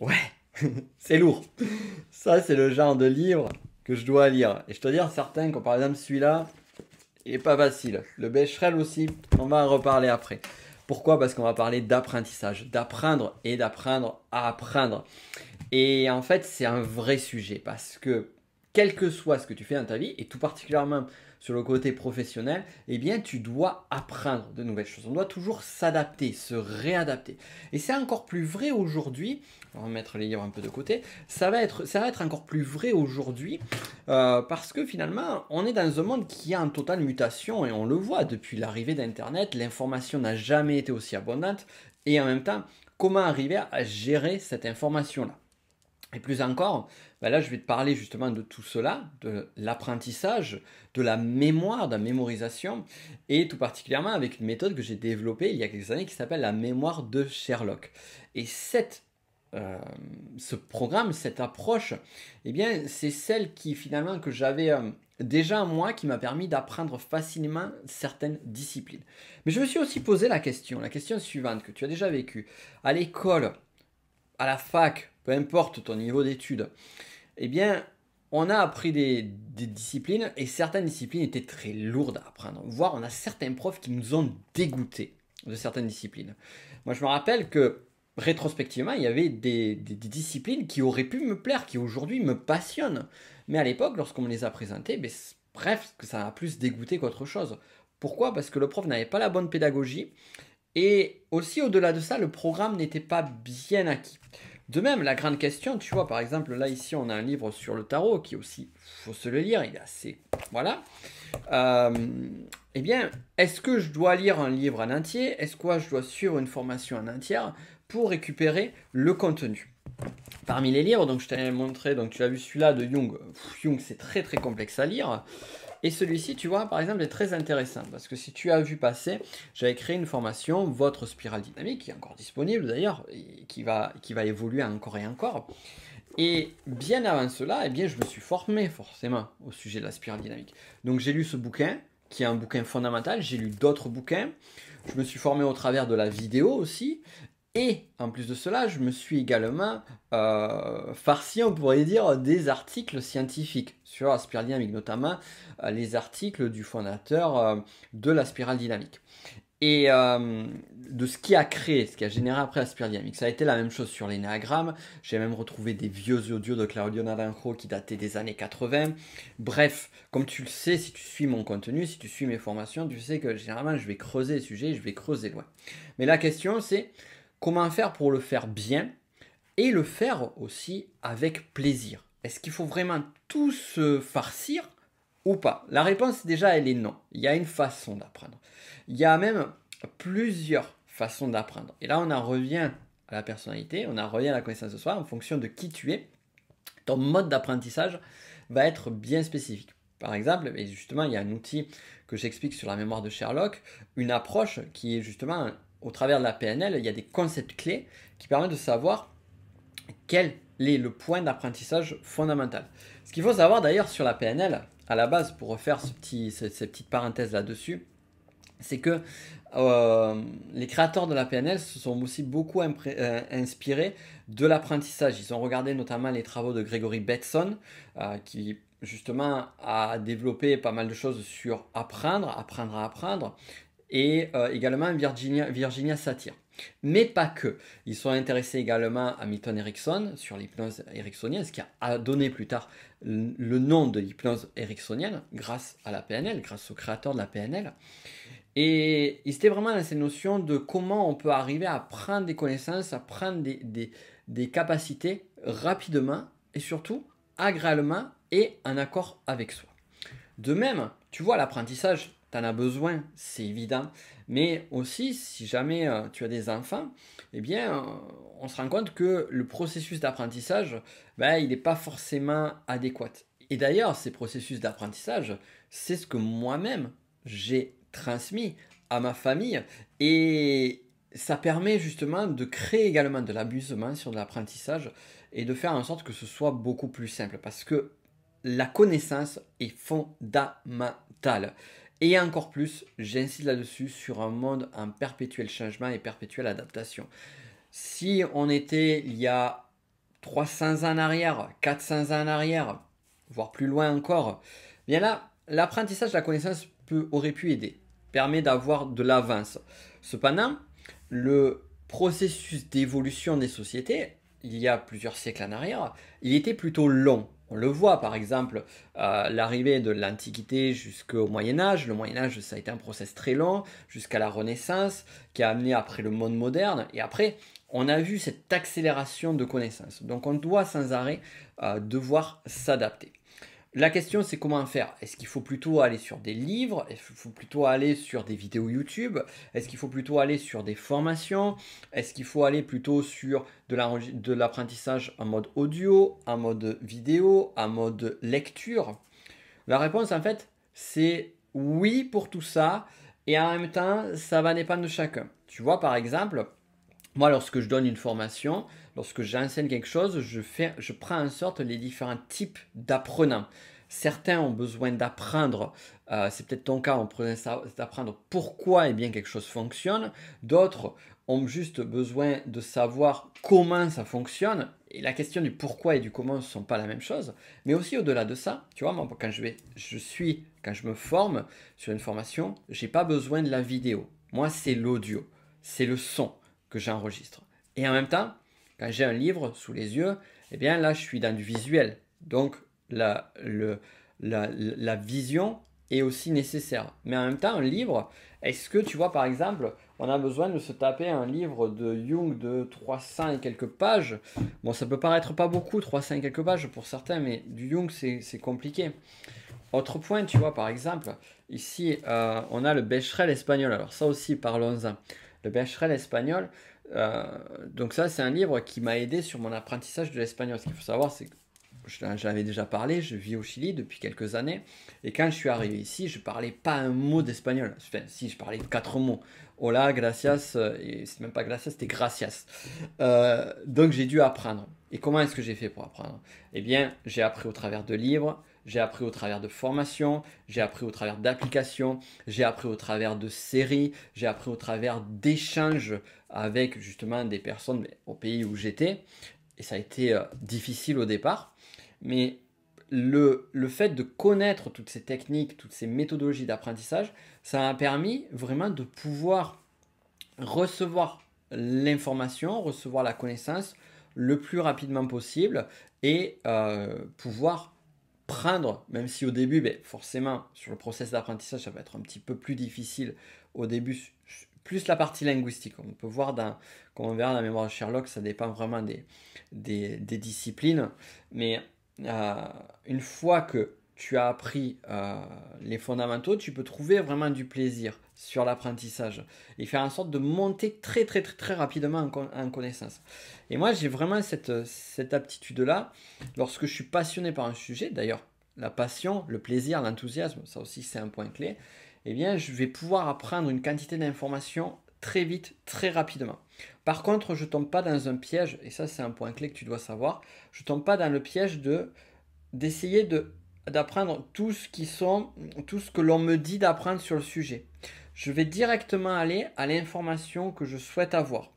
Ouais, c'est lourd. Ça, c'est le genre de livre que je dois lire. Et je dois dire, certains, comme par exemple celui-là, il n'est pas facile. Le Becherel aussi, on va en reparler après. Pourquoi Parce qu'on va parler d'apprentissage, d'apprendre et d'apprendre à apprendre. Et en fait, c'est un vrai sujet parce que quel que soit ce que tu fais dans ta vie, et tout particulièrement sur le côté professionnel, eh bien, tu dois apprendre de nouvelles choses. On doit toujours s'adapter, se réadapter. Et c'est encore plus vrai aujourd'hui. On va mettre les livres un peu de côté. Ça va être, encore plus vrai aujourd'hui euh, parce que finalement, on est dans un monde qui est en totale mutation et on le voit depuis l'arrivée d'Internet. L'information n'a jamais été aussi abondante et en même temps, comment arriver à gérer cette information-là et plus encore, ben là je vais te parler justement de tout cela, de l'apprentissage, de la mémoire, de la mémorisation, et tout particulièrement avec une méthode que j'ai développée il y a quelques années qui s'appelle la mémoire de Sherlock. Et cette euh, ce programme, cette approche, eh bien, c'est celle qui finalement que j'avais euh, déjà moi, qui m'a permis d'apprendre facilement certaines disciplines. Mais je me suis aussi posé la question, la question suivante que tu as déjà vécue à l'école, à la fac, peu importe ton niveau d'études, eh bien, on a appris des, disciplines et certaines disciplines étaient très lourdes à apprendre. Voire, on a certains profs qui nous ont dégoûtés de certaines disciplines. Moi, je me rappelle que rétrospectivement, il y avait des, disciplines qui auraient pu me plaire, qui aujourd'hui me passionnent. Mais à l'époque, lorsqu'on me les a présentées, ben, bref, ça m'a plus dégoûté qu'autre chose. Pourquoi Parce que le prof n'avait pas la bonne pédagogie et aussi au-delà de ça, le programme n'était pas bien acquis. De même, la grande question, tu vois, par exemple, là ici, on a un livre sur le tarot qui aussi, faut se le lire, il est assez, voilà. Euh, eh bien, est-ce que je dois lire un livre en entier Est-ce que je dois suivre une formation en entière pour récupérer le contenu Parmi les livres, donc je t'ai montré, donc tu as vu celui-là de Jung. Jung, c'est très très complexe à lire. Et celui-ci, tu vois, par exemple, est très intéressant parce que si tu as vu passer, j'avais créé une formation, votre spirale dynamique, qui est encore disponible d'ailleurs, qui va, qui va évoluer encore et encore. Et bien avant cela, eh bien, je me suis formé forcément au sujet de la spirale dynamique. Donc j'ai lu ce bouquin, qui est un bouquin fondamental, j'ai lu d'autres bouquins, je me suis formé au travers de la vidéo aussi, et en plus de cela, je me suis également euh, farci, on pourrait dire, des articles scientifiques sur la spirale dynamique, notamment euh, les articles du fondateur euh, de la spirale dynamique. Et de ce qui a créé, ce qui a généré après la spirale dynamique. Ça a été la même chose sur l'énéagramme. J'ai même retrouvé des vieux audios de Claudio Naranjo qui dataient des années 80. Bref, comme tu le sais, si tu suis mon contenu, si tu suis mes formations, tu sais que généralement je vais creuser le sujet, je vais creuser loin. Mais la question c'est comment faire pour le faire bien et le faire aussi avec plaisir. Est-ce qu'il faut vraiment tout se farcir ou pas La réponse déjà, elle est non. Il y a une façon d'apprendre. Il y a même plusieurs façons d'apprendre. Et là, on en revient à la personnalité, on en revient à la connaissance de soi en fonction de qui tu es. Ton mode d'apprentissage va être bien spécifique. Par exemple, et justement, il y a un outil que j'explique sur la mémoire de Sherlock, une approche qui est justement au travers de la PNL, il y a des concepts clés qui permettent de savoir quel est le point d'apprentissage fondamental. Ce qu'il faut savoir d'ailleurs sur la PNL, à la base, pour refaire ce petit, cette, petite parenthèse là-dessus, c'est que euh, les créateurs de la PNL se sont aussi beaucoup euh, inspirés de l'apprentissage. Ils ont regardé notamment les travaux de Gregory Betson, euh, qui justement a développé pas mal de choses sur apprendre, apprendre à apprendre, et euh, également Virginia, Virginia Satir. Mais pas que. Ils sont intéressés également à Milton Erickson sur l'hypnose ericksonienne, ce qui a donné plus tard le nom de l'hypnose ericksonienne grâce à la PNL, grâce au créateur de la PNL. Et ils étaient vraiment dans ces notions de comment on peut arriver à prendre des connaissances, à prendre des, des capacités rapidement et surtout agréablement et en accord avec soi. De même, tu vois, l'apprentissage, a besoin, c'est évident. Mais aussi, si jamais euh, tu as des enfants, eh bien, euh, on se rend compte que le processus d'apprentissage, ben, il n'est pas forcément adéquat. Et d'ailleurs, ces processus d'apprentissage, c'est ce que moi-même, j'ai transmis à ma famille. Et ça permet justement de créer également de l'abusement sur l'apprentissage et de faire en sorte que ce soit beaucoup plus simple. Parce que la connaissance est fondamentale. Et encore plus, j'insiste là-dessus, sur un monde en perpétuel changement et perpétuelle adaptation. Si on était il y a 300 ans en arrière, 400 ans en arrière, voire plus loin encore, eh bien là, l'apprentissage de la connaissance aurait pu aider, permet d'avoir de l'avance. Cependant, le processus d'évolution des sociétés, il y a plusieurs siècles en arrière, il était plutôt long. On le voit par exemple, l'arrivée de l'Antiquité jusqu'au Moyen Âge. Le Moyen Âge, ça a été un process très long, jusqu'à la Renaissance, qui a amené après le monde moderne. Et après, on a vu cette accélération de connaissances. Donc on doit sans arrêt euh, devoir s'adapter. La question, c'est comment faire Est-ce qu'il faut plutôt aller sur des livres Est-ce qu'il faut plutôt aller sur des vidéos YouTube Est-ce qu'il faut plutôt aller sur des formations Est-ce qu'il faut aller plutôt sur de l'apprentissage en mode audio, en mode vidéo, en mode lecture La réponse, en fait, c'est oui pour tout ça. Et en même temps, ça va dépendre de chacun. Tu vois, par exemple, moi, lorsque je donne une formation, lorsque j'enseigne quelque chose, je, fais, je prends en sorte les différents types d'apprenants. Certains ont besoin d'apprendre, euh, c'est peut-être ton cas, on ça d'apprendre pourquoi et eh bien, quelque chose fonctionne. D'autres ont juste besoin de savoir comment ça fonctionne. Et la question du pourquoi et du comment ne sont pas la même chose. Mais aussi au-delà de ça, tu vois, quand je, vais, je suis, quand je me forme sur une formation, n'ai pas besoin de la vidéo. Moi, c'est l'audio, c'est le son que j'enregistre. Et en même temps, quand j'ai un livre sous les yeux, eh bien là, je suis dans du visuel. Donc, la, le, la, la vision est aussi nécessaire. Mais en même temps, un livre, est-ce que tu vois, par exemple, on a besoin de se taper un livre de Jung de 300 et quelques pages Bon, ça peut paraître pas beaucoup, 300 et quelques pages pour certains, mais du Jung, c'est compliqué. Autre point, tu vois, par exemple, ici, euh, on a le Becherel espagnol. Alors ça aussi, parlons-en. Le Becherel espagnol, euh, donc ça, c'est un livre qui m'a aidé sur mon apprentissage de l'espagnol. Ce qu'il faut savoir, c'est que j'avais déjà parlé, je vis au Chili depuis quelques années, et quand je suis arrivé ici, je parlais pas un mot d'espagnol. si, je parlais quatre mots. Hola, gracias, euh, et c'est même pas gracias, c'était gracias. Euh, donc j'ai dû apprendre. Et comment est-ce que j'ai fait pour apprendre Eh bien, j'ai appris au travers de livres, j'ai appris au travers de formations, j'ai appris au travers d'applications, j'ai appris au travers de séries, j'ai appris au travers d'échanges avec justement des personnes au pays où j'étais. Et ça a été euh, difficile au départ. Mais le, le, fait de connaître toutes ces techniques, toutes ces méthodologies d'apprentissage, ça m'a permis vraiment de pouvoir recevoir l'information, recevoir la connaissance le plus rapidement possible et euh, pouvoir prendre, même si au début, ben, forcément, sur le process d'apprentissage, ça va être un petit peu plus difficile au début, plus la partie linguistique. On peut voir, dans, verra la mémoire de Sherlock, ça dépend vraiment des, des, disciplines. Mais euh, une fois que tu as appris euh, les fondamentaux, tu peux trouver vraiment du plaisir sur l'apprentissage et faire en sorte de monter très très très très rapidement en, connaissance. Et moi j'ai vraiment cette, aptitude-là, lorsque je suis passionné par un sujet, d'ailleurs la passion, le plaisir, l'enthousiasme, ça aussi c'est un point clé, eh bien je vais pouvoir apprendre une quantité d'informations très vite, très rapidement. Par contre, je tombe pas dans un piège, et ça c'est un point clé que tu dois savoir, je tombe pas dans le piège de d'essayer de d'apprendre tout ce qui sont tout ce que l'on me dit d'apprendre sur le sujet je vais directement aller à l'information que je souhaite avoir.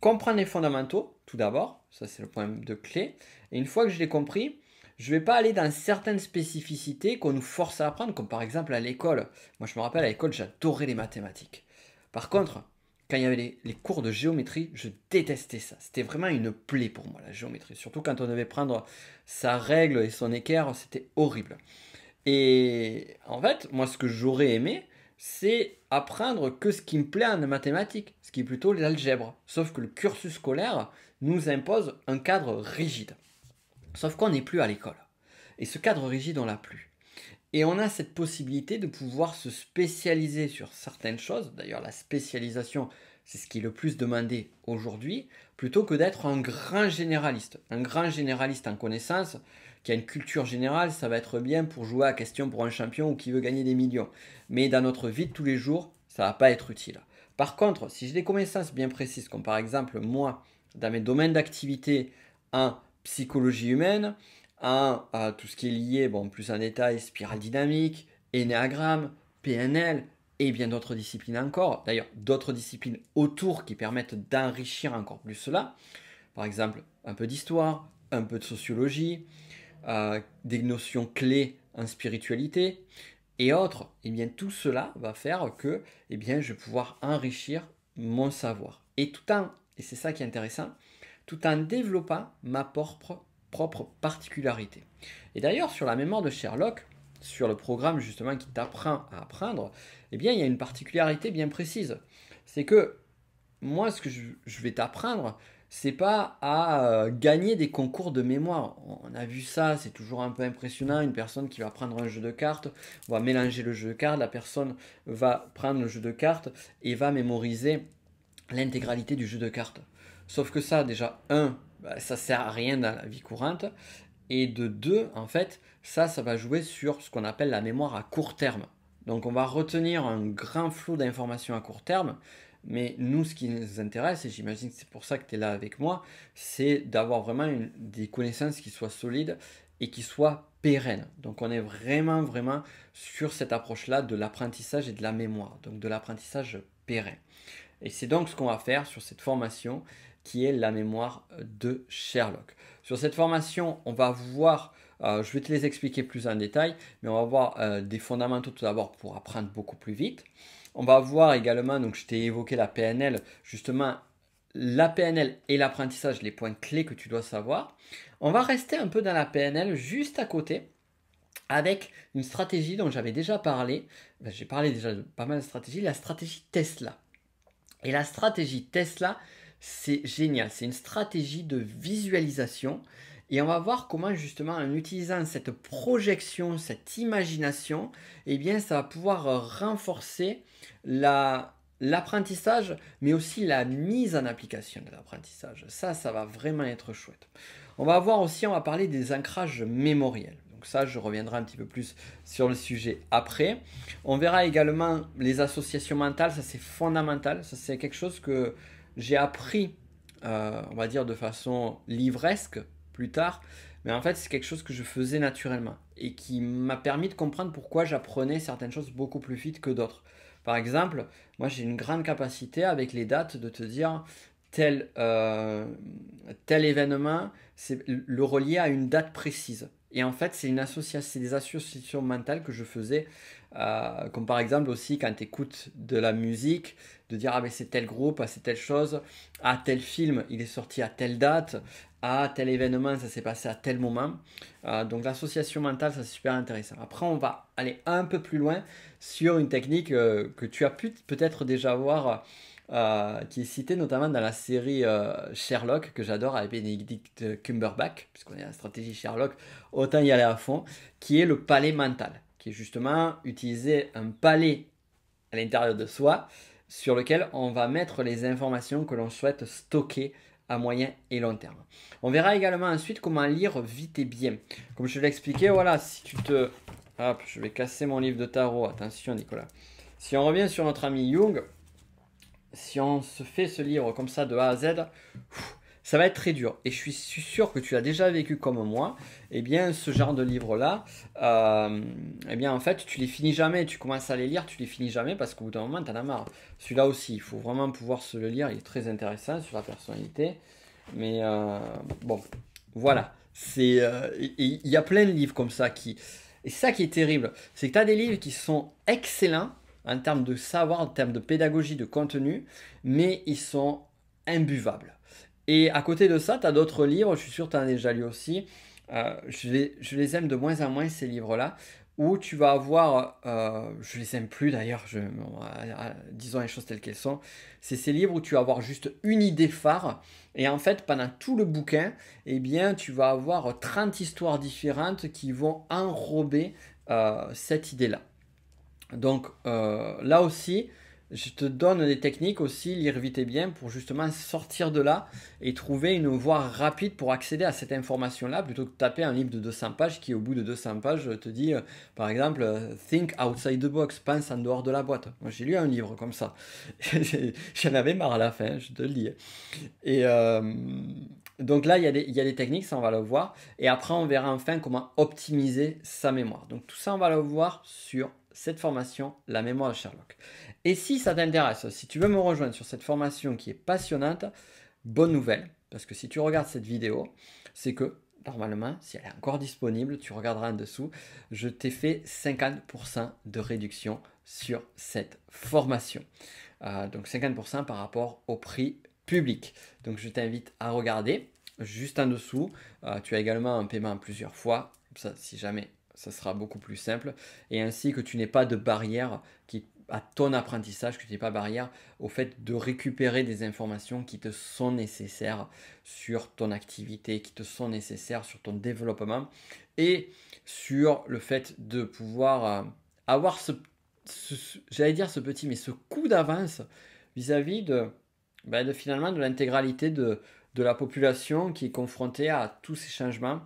Comprendre les fondamentaux, tout d'abord, ça c'est le point de clé. Et une fois que je l'ai compris, je ne vais pas aller dans certaines spécificités qu'on nous force à apprendre, comme par exemple à l'école. Moi je me rappelle à l'école, j'adorais les mathématiques. Par contre, quand il y avait les, les cours de géométrie, je détestais ça. C'était vraiment une plaie pour moi, la géométrie. Surtout quand on devait prendre sa règle et son équerre, c'était horrible. Et en fait, moi ce que j'aurais aimé, c'est apprendre que ce qui me plaît en mathématiques, ce qui est plutôt l'algèbre. Sauf que le cursus scolaire nous impose un cadre rigide. Sauf qu'on n'est plus à l'école. Et ce cadre rigide, on l'a plus. Et on a cette possibilité de pouvoir se spécialiser sur certaines choses. D'ailleurs, la spécialisation, c'est ce qui est le plus demandé aujourd'hui, plutôt que d'être un grand généraliste. Un grand généraliste en connaissance, qui a une culture générale, ça va être bien pour jouer à question pour un champion ou qui veut gagner des millions. Mais dans notre vie de tous les jours, ça ne va pas être utile. Par contre, si j'ai des connaissances bien précises, comme par exemple moi, dans mes domaines d'activité en psychologie humaine, en euh, tout ce qui est lié, bon, plus en détail, spirale dynamique, énéagramme, PNL, et bien d'autres disciplines encore, d'ailleurs d'autres disciplines autour qui permettent d'enrichir encore plus cela, par exemple un peu d'histoire, un peu de sociologie, euh, des notions clés en spiritualité et autres, et eh bien tout cela va faire que et eh bien, je vais pouvoir enrichir mon savoir. Et tout en, et c'est ça qui est intéressant, tout en développant ma propre, propre particularité. Et d'ailleurs, sur la mémoire de Sherlock, sur le programme justement qui t'apprend à apprendre, eh bien il y a une particularité bien précise. C'est que moi ce que je, vais t'apprendre, c'est pas à euh, gagner des concours de mémoire. On a vu ça, c'est toujours un peu impressionnant. Une personne qui va prendre un jeu de cartes, va mélanger le jeu de cartes, la personne va prendre le jeu de cartes et va mémoriser l'intégralité du jeu de cartes. Sauf que ça, déjà, un, bah, ça sert à rien dans la vie courante. Et de deux, en fait, ça, ça va jouer sur ce qu'on appelle la mémoire à court terme. Donc on va retenir un grand flot d'informations à court terme, mais nous, ce qui nous intéresse, et j'imagine que c'est pour ça que tu es là avec moi, c'est d'avoir vraiment des connaissances qui soient solides et qui soient pérennes. Donc on est vraiment, vraiment sur cette approche-là de l'apprentissage et de la mémoire, donc de l'apprentissage pérenne. Et c'est donc ce qu'on va faire sur cette formation, qui est la mémoire de Sherlock. Sur cette formation, on va voir, euh, je vais te les expliquer plus en détail, mais on va voir euh, des fondamentaux tout d'abord pour apprendre beaucoup plus vite. On va voir également, donc je t'ai évoqué la PNL, justement la PNL et l'apprentissage, les points clés que tu dois savoir. On va rester un peu dans la PNL juste à côté avec une stratégie dont j'avais déjà parlé. Ben, j'ai parlé déjà de pas mal de stratégies, la stratégie Tesla. Et la stratégie Tesla, c'est génial, c'est une stratégie de visualisation. Et on va voir comment justement en utilisant cette projection, cette imagination, eh bien ça va pouvoir euh, renforcer l'apprentissage, mais aussi la mise en application de l'apprentissage. Ça, ça va vraiment être chouette. On va voir aussi, on va parler des ancrages mémoriels. Donc ça, je reviendrai un petit peu plus sur le sujet après. On verra également les associations mentales, ça c'est fondamental, ça c'est quelque chose que j'ai appris, euh, on va dire de façon livresque plus tard, mais en fait c'est quelque chose que je faisais naturellement et qui m'a permis de comprendre pourquoi j'apprenais certaines choses beaucoup plus vite que d'autres. Par exemple, moi j'ai une grande capacité avec les dates de te dire tel, euh, tel événement, c'est le relier à une date précise. Et en fait, c'est une association, des associations mentales que je faisais, euh, comme par exemple aussi quand tu écoutes de la musique, de dire ah c'est tel groupe, ah, c'est telle chose, ah tel film, il est sorti à telle date, ah tel événement, ça s'est passé à tel moment. Euh, donc l'association mentale, ça c'est super intéressant. Après, on va aller un peu plus loin sur une technique euh, que tu as pu peut-être déjà voir euh, qui est cité notamment dans la série euh, Sherlock, que j'adore, avec Benedict Cumberbatch, puisqu'on est à la stratégie Sherlock, autant y aller à fond, qui est le palais mental, qui est justement utiliser un palais à l'intérieur de soi, sur lequel on va mettre les informations que l'on souhaite stocker à moyen et long terme. On verra également ensuite comment lire vite et bien. Comme je l'expliquais, voilà, si tu te... Hop, je vais casser mon livre de tarot, attention Nicolas. Si on revient sur notre ami Jung, si on se fait ce livre comme ça de A à Z, ça va être très dur. Et je suis sûr que tu l'as déjà vécu comme moi, eh bien, ce genre de livre-là, euh, eh bien, en fait, tu les finis jamais. Tu commences à les lire, tu les finis jamais parce qu'au bout d'un moment, tu en as marre. Celui-là aussi, il faut vraiment pouvoir se le lire. Il est très intéressant sur la personnalité. Mais euh, bon, voilà. Euh, il y, a plein de livres comme ça qui. Et ça qui est terrible, c'est que tu as des livres qui sont excellents, en termes de savoir, en termes de pédagogie, de contenu, mais ils sont imbuvables. Et à côté de ça, tu as d'autres livres, je suis sûr que tu en as déjà lu aussi. Euh, je, les, aime de moins en moins, ces livres-là, où tu vas avoir, euh, je les aime plus d'ailleurs, disons les choses telles qu'elles sont, c'est ces livres où tu vas avoir juste une idée phare, et en fait, pendant tout le bouquin, eh bien, tu vas avoir 30 histoires différentes qui vont enrober euh, cette idée-là. Donc euh, là aussi, je te donne des techniques aussi, lire vite et bien, pour justement sortir de là et trouver une voie rapide pour accéder à cette information-là, plutôt que de taper un livre de 200 pages qui, au bout de 200 pages, te dit, euh, par exemple, euh, Think outside the box, pense en dehors de la boîte. Moi, j'ai lu un livre comme ça. J'en avais marre à la fin, je te le dis. Et donc là, il il y, a des, techniques, ça on va le voir. Et après, on verra enfin comment optimiser sa mémoire. Donc tout ça, on va le voir sur cette formation, La mémoire de Sherlock. Et si ça t'intéresse, si tu veux me rejoindre sur cette formation qui est passionnante, bonne nouvelle, parce que si tu regardes cette vidéo, c'est que normalement, si elle est encore disponible, tu regarderas en dessous, je t'ai fait 50% de réduction sur cette formation. Euh, donc 50% par rapport au prix public. Donc je t'invite à regarder juste en dessous. Euh, tu as également un paiement plusieurs fois. Ça, si jamais ça sera beaucoup plus simple, et ainsi que tu n'aies pas de barrière qui, à ton apprentissage, que tu n'aies pas barrière au fait de récupérer des informations qui te sont nécessaires sur ton activité, qui te sont nécessaires sur ton développement, et sur le fait de pouvoir euh, avoir ce, j'allais dire ce petit, mais ce coup d'avance vis-à-vis de, ben, de finalement de l'intégralité de, de la population qui est confrontée à tous ces changements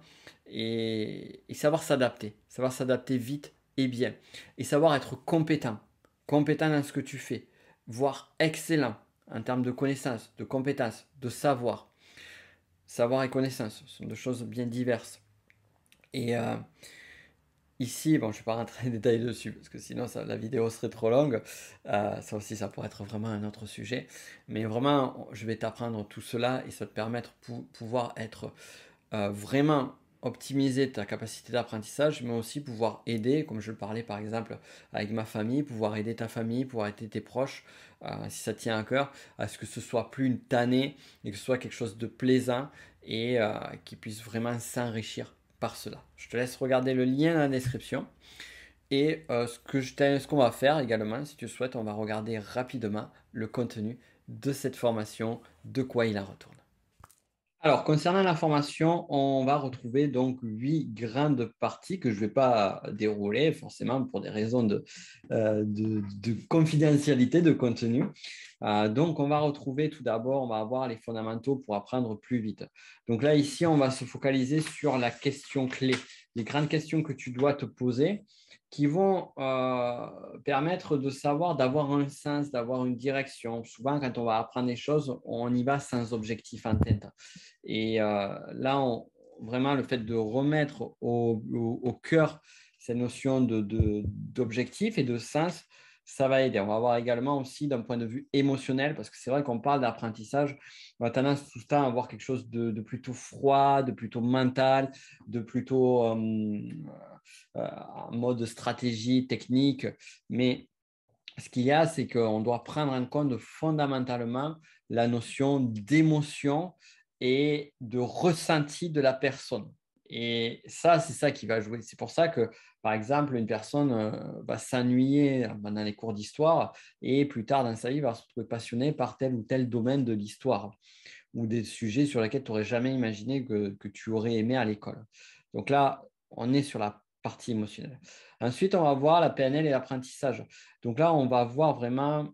et, savoir s'adapter, savoir s'adapter vite et bien, et savoir être compétent, compétent dans ce que tu fais, voire excellent en termes de connaissances, de compétences, de savoir. Savoir et connaissances sont deux choses bien diverses. Et euh, ici, bon, je ne vais pas rentrer en détail dessus parce que sinon la vidéo serait trop longue. Euh, ça aussi, ça pourrait être vraiment un autre sujet. Mais vraiment, je vais t'apprendre tout cela et ça te permettre pour pouvoir être euh, vraiment optimiser ta capacité d'apprentissage, mais aussi pouvoir aider, comme je le parlais par exemple avec ma famille, pouvoir aider ta famille, pouvoir aider tes proches, euh, si ça tient à cœur, à ce que ce soit plus une tannée, et que ce soit quelque chose de plaisant et euh, qui puisse vraiment s'enrichir par cela. Je te laisse regarder le lien dans la description. Et euh, ce que je ce qu'on va faire également, si tu souhaites, on va regarder rapidement le contenu de cette formation, de quoi il en retourne. Alors, concernant la formation, on va retrouver donc huit grandes parties que je ne vais pas dérouler, forcément pour des raisons de, euh, confidentialité de contenu. Euh, donc, on va retrouver tout d'abord, on va avoir les fondamentaux pour apprendre plus vite. Donc là, ici, on va se focaliser sur la question clé, les grandes questions que tu dois te poser qui vont euh, permettre de savoir, d'avoir un sens, d'avoir une direction. Souvent, quand on va apprendre des choses, on y va sans objectif en tête. Et euh, là, on, vraiment, le fait de remettre au, cœur cette notion d'objectif de, et de sens ça va aider. On va voir également aussi d'un point de vue émotionnel, parce que c'est vrai qu'on parle d'apprentissage, on a tendance tout le temps à avoir quelque chose de, plutôt froid, de plutôt mental, de plutôt euh, euh, mode stratégie, technique. Mais ce qu'il y a, c'est qu'on doit prendre en compte fondamentalement la notion d'émotion et de ressenti de la personne. Et ça, c'est ça qui va jouer. C'est pour ça que, par exemple, une personne euh, va s'ennuyer dans les cours d'histoire et plus tard dans sa vie va se trouver passionnée par tel ou tel domaine de l'histoire ou des sujets sur lesquels tu n'aurais jamais imaginé que, tu aurais aimé à l'école. Donc là, on est sur la partie émotionnelle. Ensuite, on va voir la PNL et l'apprentissage. Donc là, on va voir vraiment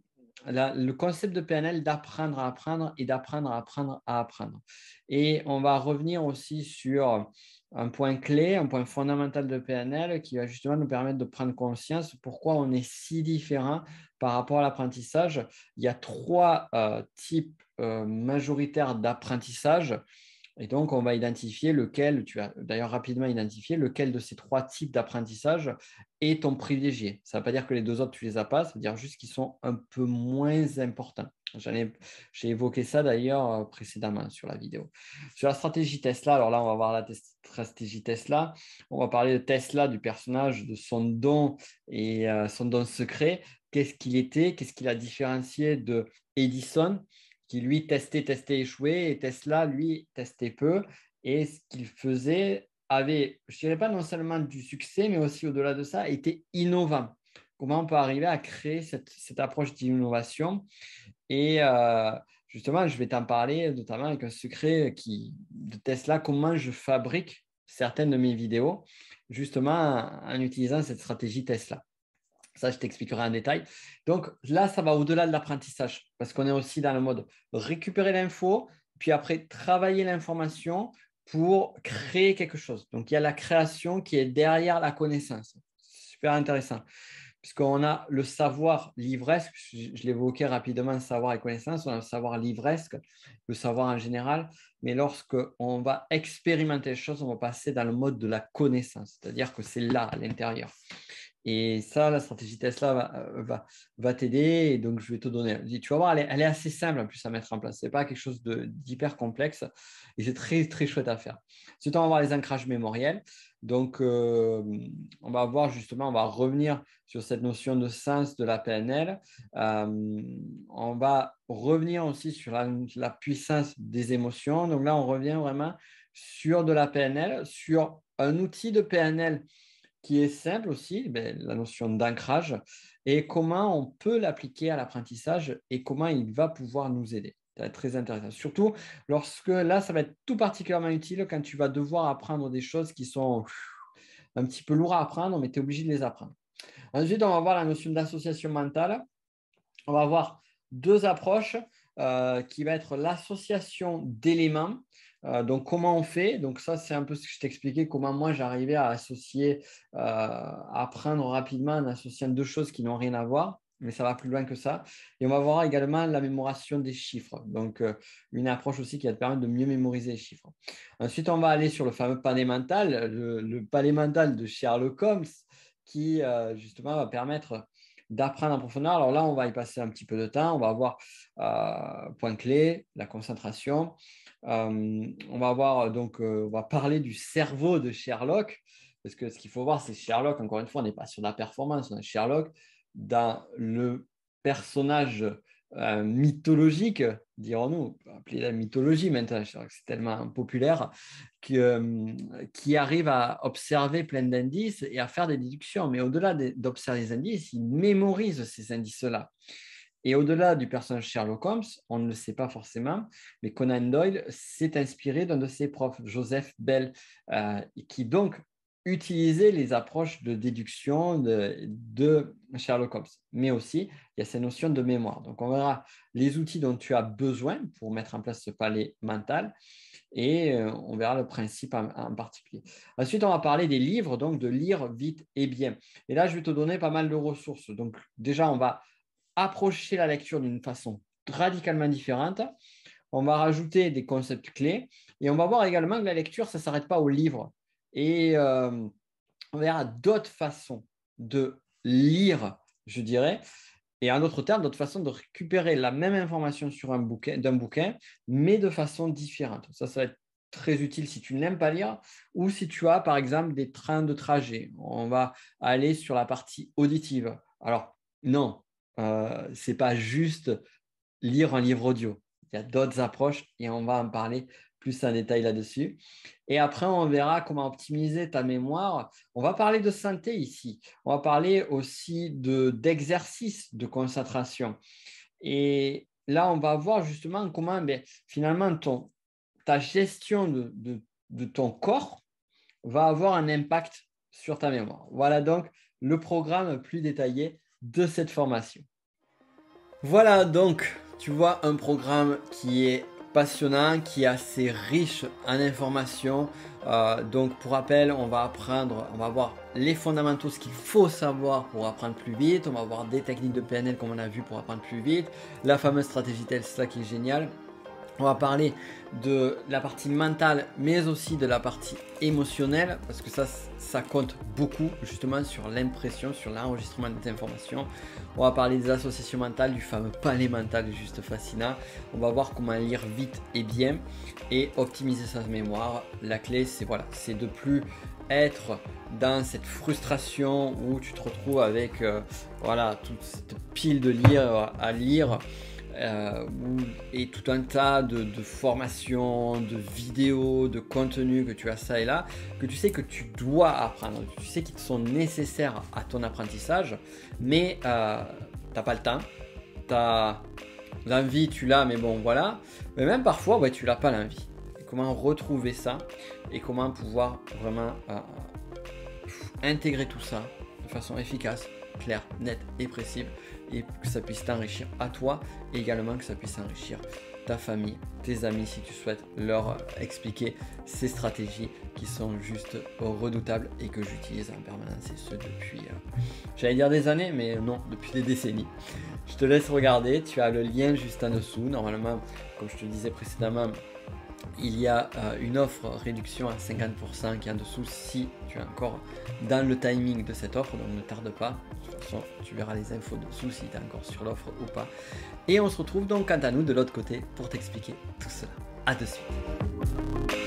le concept de PNL d'apprendre à apprendre et d'apprendre à apprendre à apprendre. Et on va revenir aussi sur un point clé, un point fondamental de PNL qui va justement nous permettre de prendre conscience pourquoi on est si différent par rapport à l'apprentissage. Il y a trois euh, types euh, majoritaires d'apprentissage. Et donc, on va identifier lequel, tu as d'ailleurs rapidement identifié, lequel de ces trois types d'apprentissage est ton privilégié. Ça ne veut pas dire que les deux autres, tu les as pas, ça veut dire juste qu'ils sont un peu moins importants. J'ai évoqué ça d'ailleurs euh, précédemment sur la vidéo. Sur la stratégie Tesla, alors là, on va voir la stratégie Tesla. On va parler de Tesla, du personnage, de son don et euh, son don secret. Qu'est-ce qu'il était Qu'est-ce qu'il a différencié de Edison, qui lui testait, testait, échouait, et Tesla, lui, testait peu. Et ce qu'il faisait avait, je dirais pas non seulement du succès, mais aussi au-delà de ça, était innovant comment on peut arriver à créer cette, approche d'innovation. Et euh, justement, je vais t'en parler notamment avec un secret qui, de Tesla, comment je fabrique certaines de mes vidéos, justement en utilisant cette stratégie Tesla. Ça, je t'expliquerai en détail. Donc là, ça va au-delà de l'apprentissage, parce qu'on est aussi dans le mode récupérer l'info, puis après travailler l'information pour créer quelque chose. Donc il y a la création qui est derrière la connaissance. Super intéressant puisqu'on a le savoir livresque, je l'évoquais rapidement, savoir et connaissance, on a le savoir livresque, le savoir en général, mais lorsqu'on va expérimenter les choses, on va passer dans le mode de la connaissance, c'est-à-dire que c'est là, à l'intérieur. Et ça, la stratégie Tesla va, euh, t'aider, et donc je vais te donner. Tu vas voir, elle est, assez simple en plus à mettre en place, ce n'est pas quelque chose d'hyper complexe, et c'est très, très chouette à faire. Ensuite, on va voir les ancrages mémoriels. Donc, euh, on va voir justement, on va revenir sur cette notion de sens de la PNL. Euh, on va revenir aussi sur la, puissance des émotions. Donc là, on revient vraiment sur de la PNL, sur un outil de PNL qui est simple aussi, ben, la notion d'ancrage, et comment on peut l'appliquer à l'apprentissage et comment il va pouvoir nous aider être très intéressant. Surtout lorsque là, ça va être tout particulièrement utile quand tu vas devoir apprendre des choses qui sont un petit peu lourdes à apprendre, mais tu es obligé de les apprendre. Ensuite, on va voir la notion d'association mentale. On va avoir deux approches euh, qui va être l'association d'éléments. Euh, donc, comment on fait Donc, ça, c'est un peu ce que je t'expliquais, comment moi j'arrivais à associer, euh, à apprendre rapidement en associant deux choses qui n'ont rien à voir mais ça va plus loin que ça. Et on va voir également la mémoration des chiffres, donc euh, une approche aussi qui va te permettre de mieux mémoriser les chiffres. Ensuite, on va aller sur le fameux palais mental, le, le palais mental de Sherlock Holmes, qui euh, justement va permettre d'apprendre en profondeur. Alors là, on va y passer un petit peu de temps. On va avoir euh, point clé, la concentration. on va avoir donc, on va parler du cerveau de Sherlock, parce que ce qu'il faut voir, c'est Sherlock. Encore une fois, on n'est pas sur la performance, on a Sherlock dans le personnage euh, mythologique, dirons-nous, appelé la mythologie maintenant, c'est tellement populaire, euh, qui arrive à observer plein d'indices et à faire des déductions. Mais au-delà d'observer les indices, il mémorise ces indices-là. Et au-delà du personnage Sherlock Holmes, on ne le sait pas forcément, mais Conan Doyle s'est inspiré d'un de ses profs, Joseph Bell, euh, qui donc utiliser les approches de déduction de, Sherlock Holmes, mais aussi il y a ces notions de mémoire. Donc on verra les outils dont tu as besoin pour mettre en place ce palais mental et euh, on verra le principe en, particulier. Ensuite, on va parler des livres, donc de lire vite et bien. Et là, je vais te donner pas mal de ressources. Donc déjà, on va approcher la lecture d'une façon radicalement différente. On va rajouter des concepts clés et on va voir également que la lecture, ça ne s'arrête pas au livre et euh, on verra d'autres façons de lire, je dirais, et en d'autres termes, d'autres façons de récupérer la même information sur un bouquin, d'un bouquin, mais de façon différente. Ça, ça va être très utile si tu n'aimes pas lire ou si tu as, par exemple, des trains de trajet. On va aller sur la partie auditive. Alors, non, euh, ce n'est pas juste lire un livre audio. Il y a d'autres approches et on va en parler plus un détail là-dessus. Et après, on verra comment optimiser ta mémoire. On va parler de santé ici. On va parler aussi d'exercice de, de concentration. Et là, on va voir justement comment ben, finalement ton, ta gestion de, de, de, ton corps va avoir un impact sur ta mémoire. Voilà donc le programme plus détaillé de cette formation. Voilà donc, tu vois, un programme qui est passionnant, qui est assez riche en informations. Euh, donc pour rappel, on va apprendre, on va voir les fondamentaux, ce qu'il faut savoir pour apprendre plus vite. On va voir des techniques de PNL comme on a vu pour apprendre plus vite. La fameuse stratégie ça qui est géniale. On va parler de la partie mentale, mais aussi de la partie émotionnelle, parce que ça, ça compte beaucoup justement sur l'impression, sur l'enregistrement des informations. On va parler des associations mentales, du fameux palais mental Juste Fascina. On va voir comment lire vite et bien et optimiser sa mémoire. La clé, c'est voilà, c'est de plus être dans cette frustration où tu te retrouves avec euh, voilà toute cette pile de lire à lire et euh, tout un tas de, formations, de vidéos, de contenus que tu as ça et là, que tu sais que tu dois apprendre, tu sais qu'ils sont nécessaires à ton apprentissage, mais euh, t'as pas le temps, t'as l'envie, tu l'as, mais bon voilà, mais même parfois tu l'as pas l'envie. comment retrouver ça et comment pouvoir vraiment euh, intégrer tout ça de façon efficace, claire, nette et précise et que ça puisse t'enrichir à toi et également que ça puisse enrichir ta famille, tes amis si tu souhaites leur expliquer ces stratégies qui sont juste redoutables et que j'utilise en permanence et ce depuis, euh, j'allais dire des années, mais non, depuis des décennies. Je te laisse regarder, tu as le lien juste en dessous. Normalement, comme je te disais précédemment, il y a euh, une offre réduction à 50% qui est en dessous si tu es encore dans le timing de cette offre, donc ne tarde pas. De toute façon, tu verras les infos dessous si tu es encore sur l'offre ou pas. Et on se retrouve donc quant à nous de l'autre côté pour t'expliquer tout cela. A de suite.